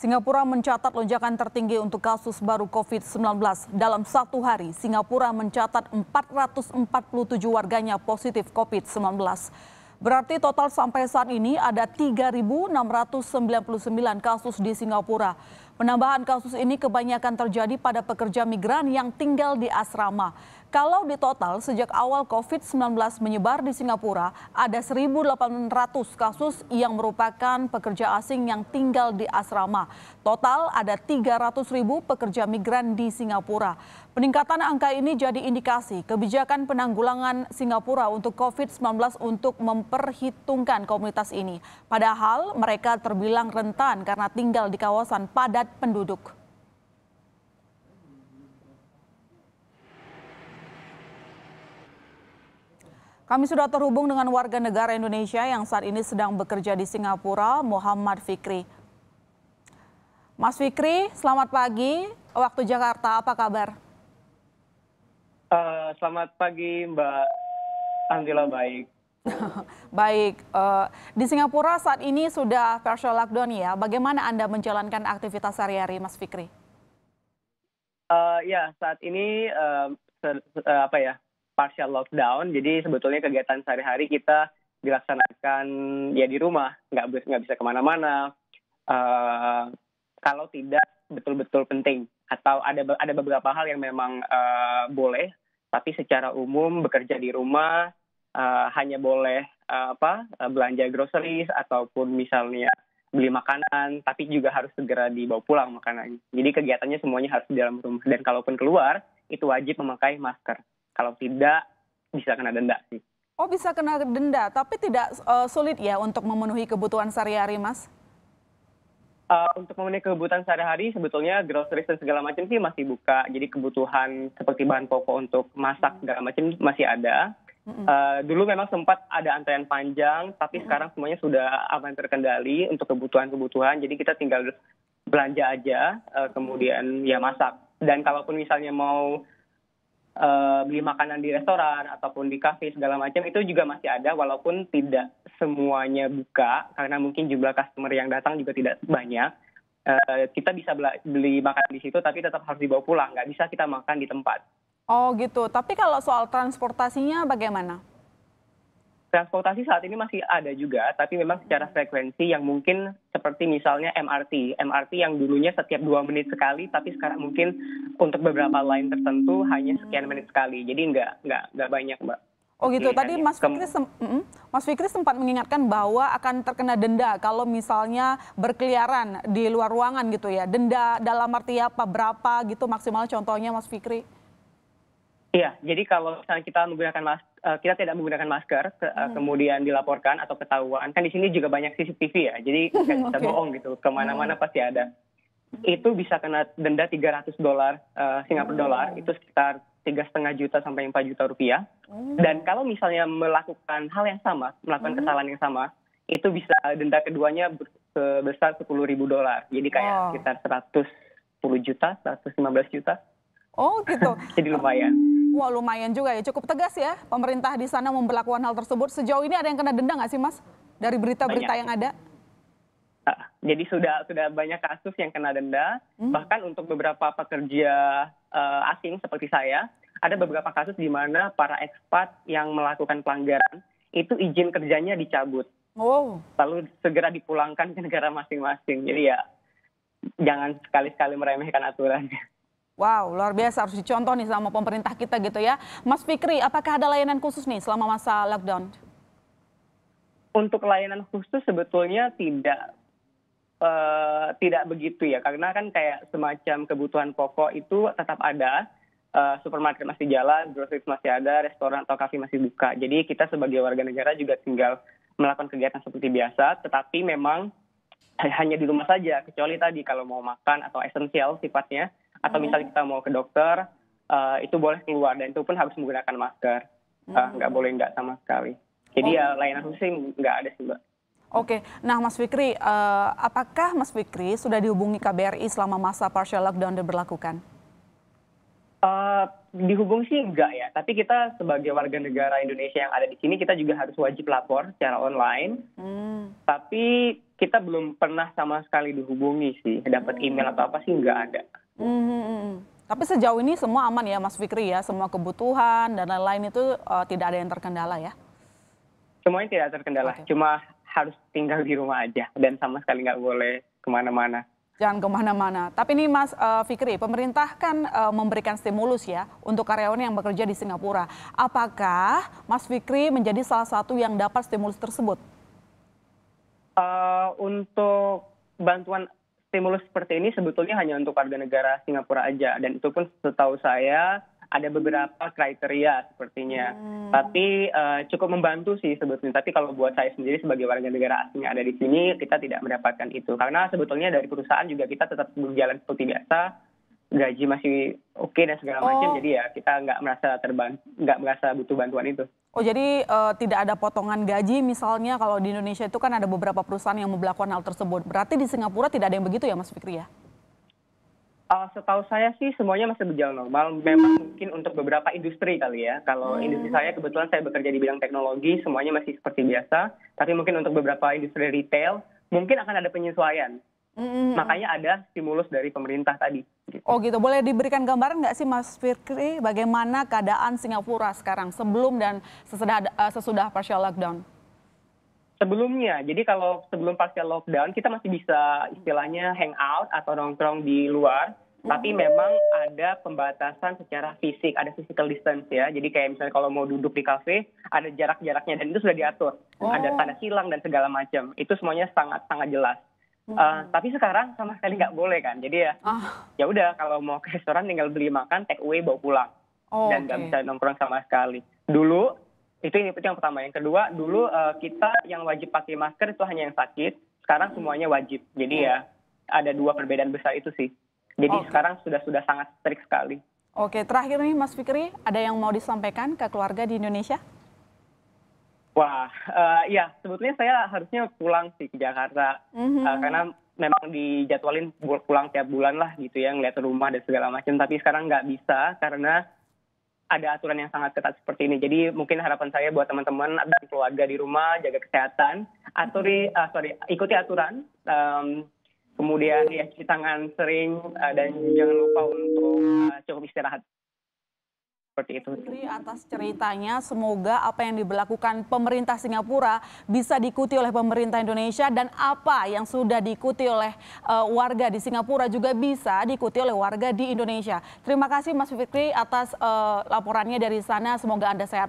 Singapura mencatat lonjakan tertinggi untuk kasus baru COVID-19. Dalam satu hari, Singapura mencatat 447 warganya positif COVID-19. Berarti total sampai saat ini ada 3.699 kasus di Singapura. Penambahan kasus ini kebanyakan terjadi pada pekerja migran yang tinggal di asrama. Kalau di total sejak awal COVID-19 menyebar di Singapura, ada 1.800 kasus yang merupakan pekerja asing yang tinggal di asrama. Total ada 300.000 pekerja migran di Singapura. Peningkatan angka ini jadi indikasi kebijakan penanggulangan Singapura untuk COVID-19 untuk mem diperhitungkan komunitas ini. Padahal mereka terbilang rentan karena tinggal di kawasan padat penduduk. Kami sudah terhubung dengan warga negara Indonesia yang saat ini sedang bekerja di Singapura, Muhammad Fikri. Mas Fikri, selamat pagi. Waktu Jakarta, apa kabar? Uh, selamat pagi, Mbak. Alhamdulillah baik. Baik, uh, di Singapura saat ini sudah partial lockdown ya. Bagaimana Anda menjalankan aktivitas sehari-hari, Mas Fikri? Uh, ya, saat ini uh, apa ya partial lockdown. Jadi sebetulnya kegiatan sehari-hari kita dilaksanakan ya di rumah, nggak nggak bisa kemana-mana. Uh, kalau tidak betul-betul penting atau ada ada beberapa hal yang memang uh, boleh, tapi secara umum bekerja di rumah uh, hanya boleh uh, apa eh, belanja groceries ataupun misalnya beli makanan, tapi juga harus segera dibawa pulang makanannya. Jadi kegiatannya semuanya harus di dalam rumah dan kalaupun keluar itu wajib memakai masker. Kalau tidak bisa kena denda sih. Oh bisa kena denda, tapi tidak uh, sulit ya untuk memenuhi kebutuhan sehari-hari, Mas? Uh, untuk memenuhi kebutuhan sehari-hari, sebetulnya groceries dan segala macam sih masih buka. Jadi kebutuhan seperti bahan pokok untuk masak segala macam masih ada. Uh, dulu memang sempat ada antrean panjang, tapi sekarang semuanya sudah aman terkendali untuk kebutuhan-kebutuhan. Jadi kita tinggal belanja aja, uh, kemudian ya masak. Dan kalaupun misalnya mau uh, beli makanan di restoran ataupun di kafe segala macam itu juga masih ada, walaupun tidak semuanya buka karena mungkin jumlah customer yang datang juga tidak banyak. Uh, kita bisa beli makan di situ, tapi tetap harus dibawa pulang. Nggak bisa kita makan di tempat. Oh gitu, tapi kalau soal transportasinya bagaimana? Transportasi saat ini masih ada juga, tapi memang secara hmm. frekuensi yang mungkin seperti misalnya MRT. MRT yang dulunya setiap dua menit sekali, tapi sekarang hmm. mungkin untuk beberapa line tertentu hanya sekian menit hmm. sekali. Jadi nggak nggak nggak banyak, mbak. Oh gitu. Iya, Tadi iya. Mas Fikri, Mas Fikri sempat mengingatkan bahwa akan terkena denda kalau misalnya berkeliaran di luar ruangan gitu ya. Denda dalam arti apa berapa gitu maksimal contohnya Mas Fikri? Iya, jadi kalau misalnya kita menggunakan mas, eh, kita tidak menggunakan masker, eh, hmm. kemudian dilaporkan atau ketahuan, kan di sini juga banyak CCTV ya, jadi nggak bisa okay. bohong gitu, kemana-mana hmm. pasti ada. Itu bisa kena denda 300 dolar uh, Singapura hmm. dolar, itu sekitar tiga setengah juta sampai 4 juta rupiah. Hmm. Dan kalau misalnya melakukan hal yang sama, melakukan hmm. kesalahan yang sama, itu bisa denda keduanya sebesar 10 ribu dolar, jadi kayak oh. sekitar 110 juta, 115 juta. Oh gitu. jadi lumayan. Wah lumayan juga ya, cukup tegas ya pemerintah di sana memperlakukan hal tersebut. Sejauh ini ada yang kena denda nggak sih mas dari berita-berita yang ada? Ah, jadi sudah sudah banyak kasus yang kena denda. Hmm. Bahkan untuk beberapa pekerja uh, asing seperti saya, ada hmm. beberapa kasus di mana para ekspat yang melakukan pelanggaran itu izin kerjanya dicabut. Oh. Lalu segera dipulangkan ke negara masing-masing. Jadi ya jangan sekali-sekali meremehkan aturannya Wow, luar biasa harus dicontoh nih sama pemerintah kita gitu ya. Mas Fikri, apakah ada layanan khusus nih selama masa lockdown? Untuk layanan khusus sebetulnya tidak uh, tidak begitu ya, karena kan kayak semacam kebutuhan pokok itu tetap ada. Uh, supermarket masih jalan, grocery masih ada, restoran atau kafe masih buka. Jadi kita sebagai warga negara juga tinggal melakukan kegiatan seperti biasa, tetapi memang hanya di rumah saja, kecuali tadi kalau mau makan atau esensial sifatnya, atau hmm. misalnya kita mau ke dokter uh, itu boleh keluar dan itu pun harus menggunakan masker eh, hmm. nggak uh, boleh nggak sama sekali jadi ya oh. layanan khusus sih nggak ada sih mbak Oke, nah Mas Fikri, uh, apakah Mas Fikri sudah dihubungi KBRI selama masa partial lockdown diberlakukan? Uh, dihubungi sih enggak ya, tapi kita sebagai warga negara Indonesia yang ada di sini, kita juga harus wajib lapor secara online. Hmm. Tapi kita belum pernah sama sekali dihubungi sih, dapat hmm. email atau apa sih nggak ada. Hmm, hmm, hmm, hmm, tapi sejauh ini semua aman ya Mas Fikri ya, semua kebutuhan dan lain-lain itu uh, tidak ada yang terkendala ya? Semuanya tidak terkendala, okay. cuma harus tinggal di rumah aja dan sama sekali nggak boleh kemana-mana. Jangan kemana-mana. Tapi ini Mas uh, Fikri, pemerintah kan uh, memberikan stimulus ya untuk karyawan yang bekerja di Singapura. Apakah Mas Fikri menjadi salah satu yang dapat stimulus tersebut? Uh, untuk bantuan stimulus seperti ini sebetulnya hanya untuk warga negara Singapura aja dan itu pun setahu saya ada hmm. beberapa kriteria sepertinya. Hmm. Tapi uh, cukup membantu sih sebetulnya. Tapi kalau buat saya sendiri sebagai warga negara asing yang ada di sini, kita tidak mendapatkan itu. Karena sebetulnya dari perusahaan juga kita tetap berjalan seperti biasa gaji masih oke dan segala macam oh. jadi ya kita nggak merasa terban nggak merasa butuh bantuan itu oh jadi uh, tidak ada potongan gaji misalnya kalau di Indonesia itu kan ada beberapa perusahaan yang melakukan hal tersebut berarti di Singapura tidak ada yang begitu ya Mas Fikri ya Uh, setahu saya sih semuanya masih berjalan normal. Memang mungkin untuk beberapa industri kali ya. Kalau hmm. industri saya kebetulan saya bekerja di bidang teknologi, semuanya masih seperti biasa. Tapi mungkin untuk beberapa industri retail mungkin akan ada penyesuaian hmm Makanya ada stimulus dari pemerintah tadi. Gitu. Oh gitu, boleh diberikan gambaran nggak sih Mas Fikri bagaimana keadaan Singapura sekarang sebelum dan sesudah, eh, sesudah partial lockdown? Sebelumnya, jadi kalau sebelum partial lockdown kita masih bisa istilahnya hangout atau nongkrong di luar, tapi memang ada pembatasan secara fisik, ada physical distance ya. Jadi kayak misalnya kalau mau duduk di kafe, ada jarak-jaraknya dan itu sudah diatur, oh. ada tanda silang dan segala macam. Itu semuanya sangat sangat jelas. Uh, tapi sekarang sama sekali nggak boleh kan. Jadi ya oh. ya udah kalau mau ke restoran tinggal beli makan, take away bawa pulang. Oh, dan nggak okay. bisa nongkrong sama sekali. Dulu itu ini yang pertama. Yang kedua, dulu uh, kita yang wajib pakai masker itu hanya yang sakit. Sekarang mm-hmm. semuanya wajib. Jadi oh. ya ada dua perbedaan besar itu sih. Jadi okay. sekarang sudah sudah sangat strict sekali. Oke, terakhir nih Mas Fikri, ada yang mau disampaikan ke keluarga di Indonesia? Wah, uh, ya sebetulnya saya harusnya pulang sih ke Jakarta mm-hmm. uh, karena memang dijadwalin pulang tiap bulan lah gitu ya ngeliat rumah dan segala macam. Tapi sekarang nggak bisa karena ada aturan yang sangat ketat seperti ini. Jadi mungkin harapan saya buat teman-teman dan keluarga di rumah jaga kesehatan, aturi uh, sorry ikuti aturan, um, kemudian ya cuci tangan sering uh, dan jangan lupa untuk uh, cukup istirahat seperti itu. Putri atas ceritanya, semoga apa yang diberlakukan pemerintah Singapura bisa diikuti oleh pemerintah Indonesia dan apa yang sudah diikuti oleh uh, warga di Singapura juga bisa diikuti oleh warga di Indonesia. Terima kasih Mas Fikri atas uh, laporannya dari sana. Semoga Anda sehat.